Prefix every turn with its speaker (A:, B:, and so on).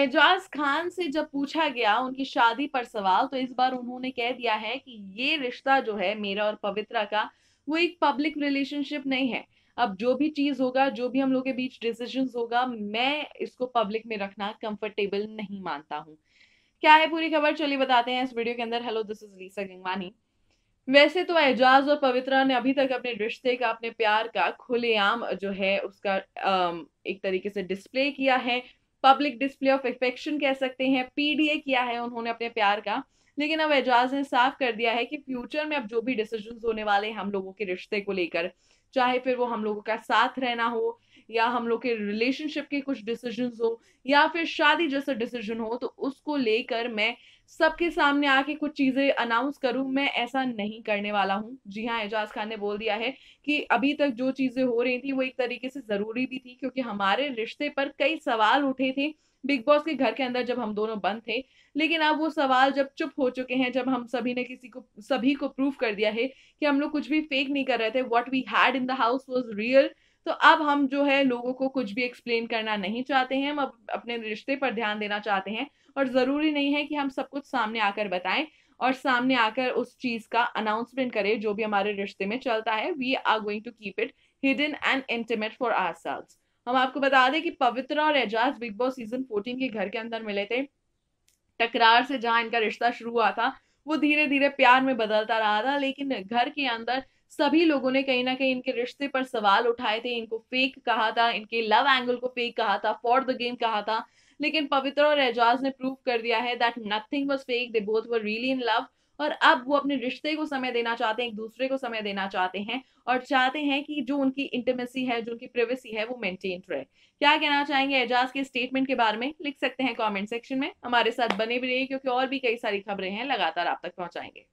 A: एजाज खान से जब पूछा गया उनकी शादी पर सवाल तो इस बार उन्होंने कह दिया है कि ये रिश्ता जो है मेरा और पवित्रा का वो एक पब्लिक रिलेशनशिप नहीं है अब जो भी चीज होगा जो भी हम लोग के बीच डिसीजन होगा मैं इसको पब्लिक में रखना कंफर्टेबल नहीं मानता हूँ क्या है पूरी खबर चलिए बताते हैं इस वीडियो के अंदर hello this is Lisa Gangwani वैसे तो एजाज और पवित्रा ने अभी तक अपने रिश्ते का अपने प्यार का खुलेआम जो है उसका एक तरीके से डिस्प्ले किया है पब्लिक डिस्प्ले ऑफ इफेक्शन कह सकते हैं पीडीए किया है उन्होंने अपने प्यार का लेकिन अब एजाज ने साफ कर दिया है कि फ्यूचर में अब जो भी डिसीजन होने वाले हैं हम लोगों के रिश्ते को लेकर चाहे फिर वो हम लोगों का साथ रहना हो या हम लोग के रिलेशनशिप के कुछ डिसीजन हो या फिर शादी जैसा डिसीजन हो तो उसको लेकर मैं सबके सामने आके कुछ चीज़ें अनाउंस करूं मैं ऐसा नहीं करने वाला हूं जी हाँ एजाज खान ने बोल दिया है कि अभी तक जो चीज़ें हो रही थी वो एक तरीके से ज़रूरी भी थी क्योंकि हमारे रिश्ते पर कई सवाल उठे थे बिग बॉस के घर के अंदर जब हम दोनों बंद थे लेकिन अब वो सवाल जब चुप हो चुके हैं जब हम सभी ने किसी को सभी को प्रूव कर दिया है कि हम लोग कुछ भी फेक नहीं कर रहे थे what we had in the house was real तो अब हम जो है लोगों को कुछ भी एक्सप्लेन करना नहीं चाहते हैं हम अपने रिश्ते पर ध्यान देना चाहते हैं और ज़रूरी नहीं है कि हम सब कुछ सामने आकर बताएं और सामने आकर उस चीज़ का अनाउंसमेंट करें जो भी हमारे रिश्ते में चलता है we are going to keep it hidden and intimate for ourselves हम आपको बता दें कि पवित्रा और Eijaz Bigg Boss season fourteen के घर के अंदर मिले थे टकरार से जहां इनका रिश्ता शुरू हुआ था वो धीरे धीरे प्यार में बदलता रहा था लेकिन घर के अंदर सभी लोगों ने कहीं ना कहीं इनके रिश्ते पर सवाल उठाए थे इनको फेक कहा था इनके लव एंगल को फेक कहा था फॉर द गेम कहा था लेकिन पवित्र और एजाज ने प्रूव कर दिया है that nothing was fake they both were really in love और अब वो अपने रिश्ते को समय देना चाहते हैं एक दूसरे को समय देना चाहते हैं और चाहते हैं कि जो उनकी इंटीमेसी है जो उनकी प्रिवेसी है वो मेंटेन रहे क्या कहना चाहेंगे एजाज के स्टेटमेंट के बारे में लिख सकते हैं कमेंट सेक्शन में हमारे साथ बने भी रहिए क्योंकि और भी कई सारी खबरें हैं लगातार आप तक पहुंचाएंगे